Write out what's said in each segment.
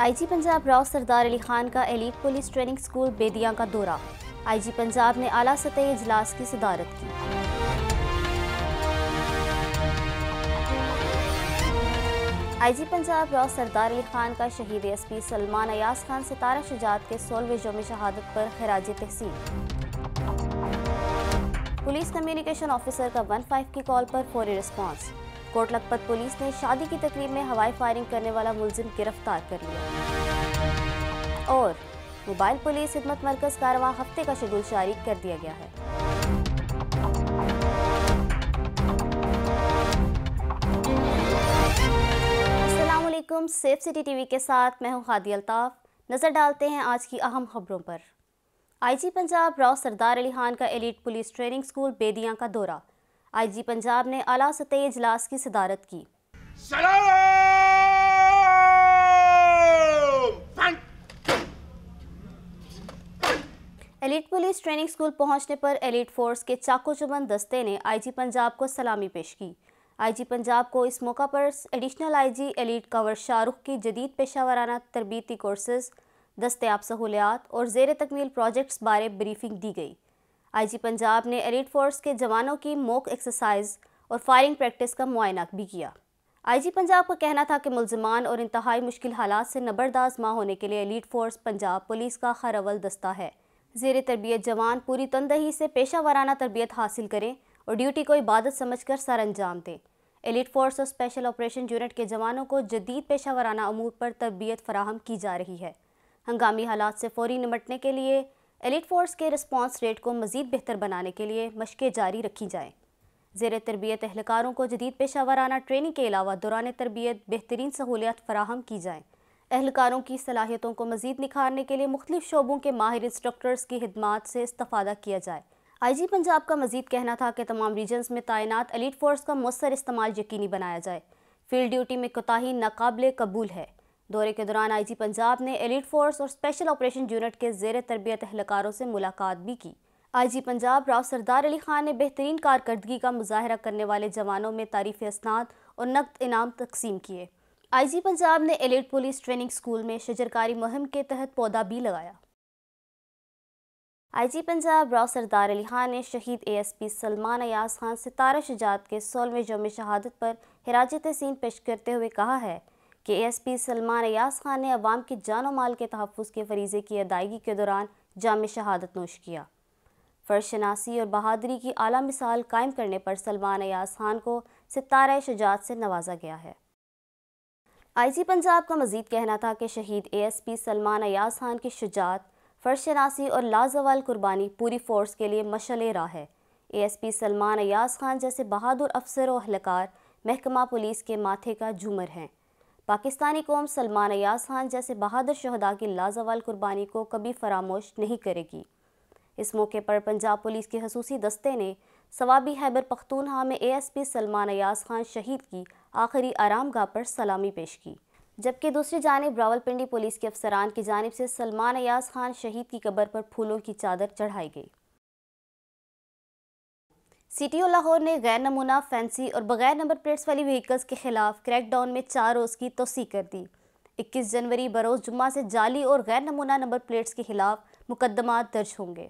IG Punjab Rao Sardar Ali Khan का elite police training school Bedian का दौरा आईजी पंजाब ने आला सतह इजलास की सदारत की आईजी पंजाब राव सरदार अली खान का शहीद एसपी सलमान अयास खान सितारा शुजात के सोलवे जोम शहादत पर खराज तहसीन पुलिस कम्युनिकेशन ऑफिसर का वन फाइव की कॉल पर फौरी रिस्पांस कोट लखपत पुलिस ने शादी की तकरीब में हवाई फायरिंग करने वाला मुलजिम गिरफ्तार कर लिया और मोबाइल पुलिस खिदमत मरकज कारवा हफ्ते का शेड्यूल जारी कर दिया गया है सेफ सिटी टीवी के साथ मैं हूं हादी अल्ताफ नज़र डालते हैं आज की अहम खबरों पर आईजी पंजाब राव सरदार अली खान का elite police training school Bedian का दौरा आईजी पंजाब ने आला सतह इजलास की सदारत की एलिट पुलिस ट्रेनिंग स्कूल पहुंचने पर एलिट फोर्स के चाको चुबन दस्ते ने आईजी पंजाब को सलामी पेश की आईजी पंजाब को इस मौका पर additional IG elite Kanwar Shahrukh की जदीद पेशा वाराना तरबीती कोर्सेज दस्तियाब सहूलियात और जेर तकमील प्रोजेक्ट्स बारे ब्रीफिंग दी गई आईजी पंजाब ने एलिट फोर्स के जवानों की मोक एक्सरसाइज और फायरिंग प्रैक्टिस का मुआयना भी किया आईजी पंजाब का कहना था कि मुलजमान और इंतहाई मुश्किल हालात से माँ होने के लिए एलिट फोर्स पंजाब पुलिस का अवल दस्ता है जेर तरबियत जवान पूरी तनदही से पेशा वाराना तरबियत हासिल करें और ड्यूटी को इबादत समझ कर सर अंजाम दें एलिट फोर्स और स्पेशल ऑपरेशन यूनिट के जवानों को जदीद पेशा वाराना अमूर पर तरबियत फराहम की जा रही है हंगामी हालात से फौरी निमटने के लिए एलिट फोर्स के रिस्पांस रेट को मज़ीद बेहतर बनाने के लिए मशक़ें जारी रखी जाएँ जेर तरबियत अहलकारों को जदीद पेशा वाराना ट्रेनिंग के अलावा दौरान तरबियत बेहतरीन सहूलियात फराहम की जाएँ अहलकारों की सलाहियतों को मज़ीद निखारने के लिए मुख्तु शोबों के माहिर इंस्ट्रक्टर्स की खदमात से इस्ता किया जाए आई जी पंजाब का मजीद कहना था कि तमाम रीजन्स में तैनात एलिट फोर्स का मौसर इस्तेमाल यकीनी बनाया जाए फील्ड ड्यूटी में कोताही नाकबले कबूल है दौरे के दौरान आई जी पंजाब ने एलिट फोर्स और स्पेशल ऑपरेशन यूनिट के जेर तरबियत अहलकारों से मुलाकात भी की आई जी पंजाब राव सरदार अली खान ने बेहतरीन कारकर्दगी का मुजाहरा करने वाले जवानों में तारीफ इसनाद और नकद इनाम तकसीम किए आई जी पंजाब ने एलिट पुलिस ट्रेनिंग स्कूल में शजरकारी मुहिम के तहत पौधा भी लगाया आईजी पंजाब राव सरदार अली खान ने शहीद एएसपी सलमान अयास खान सितारा शजात के सोलवें जोम शहादत पर हिराजत तहसीन पेश करते हुए कहा है कि पी सलमान अयास खान ने अवाम की जानो माल के तहफ़ के फरीजे की अदायगी के दौरान जाम शहादत नोश किया फर्शनासी और बहादरी की अली मिसाल कायम करने पर सलमान अयास खान को सितारा शजात से नवाजा गया है जी पंजाब का मजीद कहना था कि शहीद एएसपी सलमान अयाज खान की शुजात फर्शनासी और लाजवाल कुर्बानी पूरी फोर्स के लिए मशल राह है एएसपी सलमान अयाज खान जैसे बहादुर अफसर और अहलकार महकमा पुलिस के माथे का झूमर हैं पाकिस्तानी कौम सलमान अयास खान जैसे बहादुर शहदा की लाजवाल कुर्बानी को कभी फरामोश नहीं करेगी इस मौके पर पंजाब पुलिस के खसूसी दस्ते ने सवाबी हैबर पख्तूनहा में एएसपी सलमान अयास खान शहीद की आखिरी आराम गाह पर सलामी पेश की जबकि दूसरी जानब रावलपिंडी पुलिस के अफसरान की जानब से सलमान अयास खान शहीद की कबर पर फूलों की चादर चढ़ाई गई सिटी लाहौर ने गैर नमूना फैंसी और बगैर नंबर प्लेट्स वाली व्हीकल्स के खिलाफ क्रैकडाउन में चार रोज़ की तोसी कर दी इक्कीस जनवरी बरोज़ जुम्मा से जाली और गैर नमूना नंबर प्लेट्स के खिलाफ मुकदमा दर्ज होंगे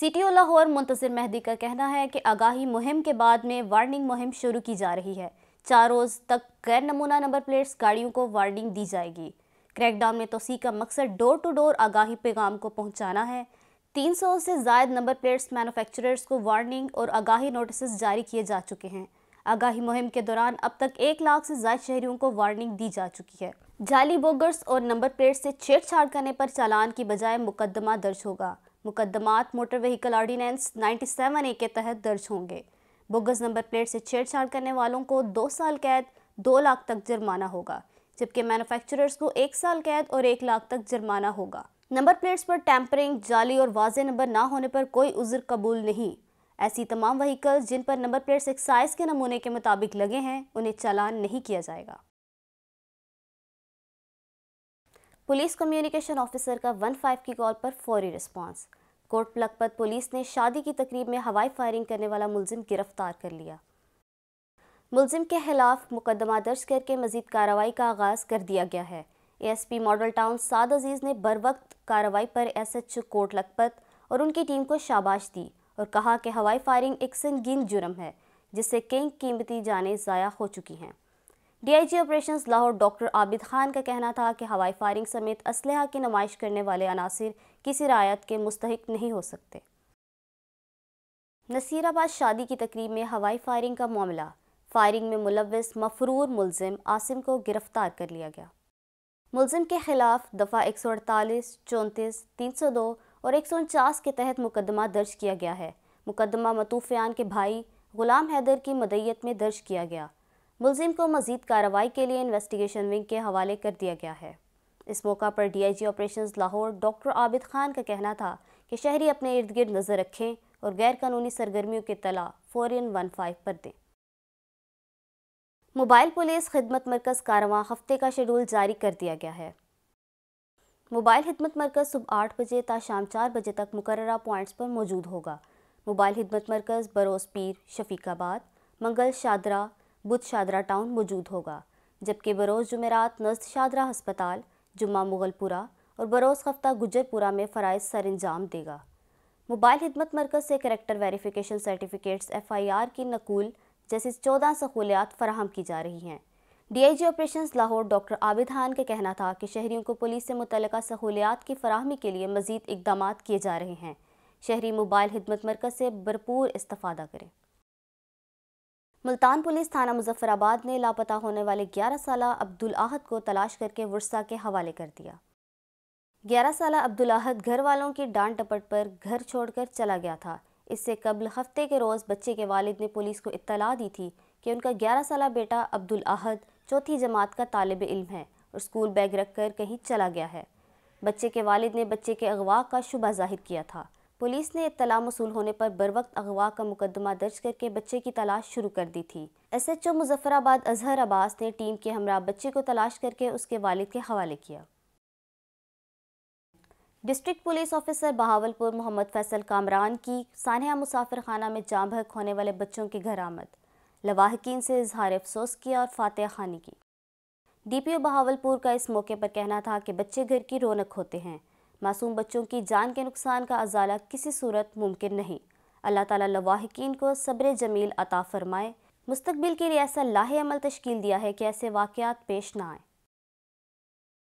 सिटी लाहौर मुंतजर मेहदी का कहना है कि आगाही मुहिम के बाद में वार्निंग मुहिम शुरू की जा रही है चार रोज़ तक गैर नमूना नंबर प्लेट्स गाड़ियों को वार्निंग दी जाएगी क्रैकडाउन में तोसी का मकसद डोर टू डोर आगाही पैगाम को पहुंचाना है 300 से जायद नंबर प्लेट्स मैन्युफैक्चरर्स को वार्निंग और आगाही नोटिस जारी किए जा चुके हैं आगाही मुहिम के दौरान अब तक एक लाख से ज्यादा शहरियों को वार्निंग दी जा चुकी है जाली बोगर्स और नंबर प्लेट से छेड़छाड़ करने पर चालान की बजाय मुकदमा दर्ज होगा मुकदमात मोटर व्हीकल ऑर्डिनेंस 97 ए के तहत दर्ज होंगे बोगस नंबर प्लेट से छेड़छाड़ करने वालों को दो साल कैद दो लाख तक जुर्माना होगा जबकि मैनुफेक्चरर्स को एक साल कैद और एक लाख तक जुर्माना होगा नंबर प्लेट्स पर टैंपरिंग जाली और वाजे नंबर ना होने पर कोई उज्र कबूल नहीं ऐसी तमाम वहीकल्स जिन पर नंबर प्लेट्स एक्साइज के नमूने के मुताबिक लगे हैं उन्हें चालान नहीं किया जाएगा पुलिस कम्युनिकेशन ऑफिसर का 15 की कॉल पर फौरी रिस्पांस कोर्ट लखपत पुलिस ने शादी की तकरीब में हवाई फायरिंग करने वाला मुलजिम गिरफ्तार कर लिया मुलजिम के खिलाफ मुकदमा दर्ज करके मजीद कार्रवाई का आगाज़ कर दिया गया है ASP model town Saad Aziz ने बर वक्त कार्रवाई पर एसएच कोट लखपत और उनकी टीम को शाबाश दी और कहा कि हवाई फायरिंग एक संगीन जुर्म है जिससे कई कीमती जानें ज़ाया हो चुकी हैं DIG operations Lahore doctor Abid Khan का कहना था कि हवाई फायरिंग समेत इसल की नुमाइश करने वाले अनासर किसी रायत के मुस्तक नहीं हो सकते नसीराबाद शादी की तकरीब में हवाई फायरिंग का मामला फायरिंग में मुलविस मफरूर मुलजिम आसिम को गिरफ्तार कर लिया गया मुलम के खिलाफ दफ़ा एक सौ अड़तालीस चौंतीस तीन सौ दो और एक सौ उनचास के तहत मुकदमा दर्ज किया गया है मुकदमा मतूफ़ियान के भाई गुलाम हैदर की मदैयत में दर्ज किया गया मुलजिम को मजीद कार्रवाई के लिए इन्वेस्टिगेशन विंग के हवाले कर दिया गया है इस मौका पर D I G operation Lahore doctor Abid Khan का कहना था कि शहरी अपने इर्द गिर्द नज़र रखें और गैर कानूनी सरगर्मियों की तला इन वन फाइव पर दें मोबाइल पुलिस खिदमत मरकज़ कारवां हफ्ते का शेड्यूल जारी कर दिया गया है मोबाइल खिदमत मरकज़ सुबह आठ बजे ता शाम चार बजे तक मुकर्रा पॉइंट्स पर मौजूद होगा मोबाइल खिदमत मरकज़ बरोस पीर शफीकाबाद मंगल शादरा बुध शादरा टाउन मौजूद होगा जबकि बरोस जुमेरात नस्त शादरा हस्पताल जुम्मा मुगलपुरा और बरोस हफ्ता गुजरपुरा में फ़रज़ सर अंजाम देगा मोबाइल खिदमत मरकज़ से character verification certificates F I R की नकूल जैसी चौदह सहूलियात फराहम की जा रही हैं DIG operations Lahore doctor Abid Khan का कहना था कि शहरीों को पुलिस से मुतल सहूलियात की फराहमी के लिए मजीद इकदाम किए जा रहे हैं शहरी मोबाइल खिदमत मरकज़ से भरपूर इस्ता करें मुल्तान पुलिस थाना मुजफ्फराबाद ने लापता होने वाले 11 साल अब्दुल आहद को तलाश करके वर्षा के हवाले कर दिया 11 साल अब्दुल आहद घर वालों की डांट टपट पर घर छोड़कर चला गया था इससे कबल हफ्ते के रोज़ बच्चे के वालिद ने पुलिस को इत्तला दी थी कि उनका ग्यारह साल बेटा अब्दुल अहद चौथी जमात का तालब इल्म है और स्कूल बैग रख कर कहीं चला गया है बच्चे के वालिद ने बच्चे के अगवा का शुबा जाहिर किया था पुलिस ने इतला मसूल होने पर बर वक्त अगवा का मुकदमा दर्ज करके बच्चे की तलाश शुरू कर दी थी S H O Muzaffarabad Azhar Abbas ने टीम के हमरा बच्चे को तलाश करके उसके वालिद के हवाले किया district police officer Bahawalpur Mohammad Faisal Kamran की सानहा मुसाफिर खाना में जाम भहक होने वाले बच्चों की घर आमद लवाहकिन से इजहार अफसोस किया और फातह खानी की डीपीओ बहावलपुर का इस मौके पर कहना था कि बच्चे घर की रौनक होते हैं मासूम बच्चों की जान के नुकसान का अजाला किसी सूरत मुमकिन नहीं अल्लाह ताला लवाहकिन को सब्र जमील अता फरमाए मुस्तबिल के लिए ऐसा लाहे अमल तश्कील दिया है कि ऐसे वाक़ात पेश ना आएँ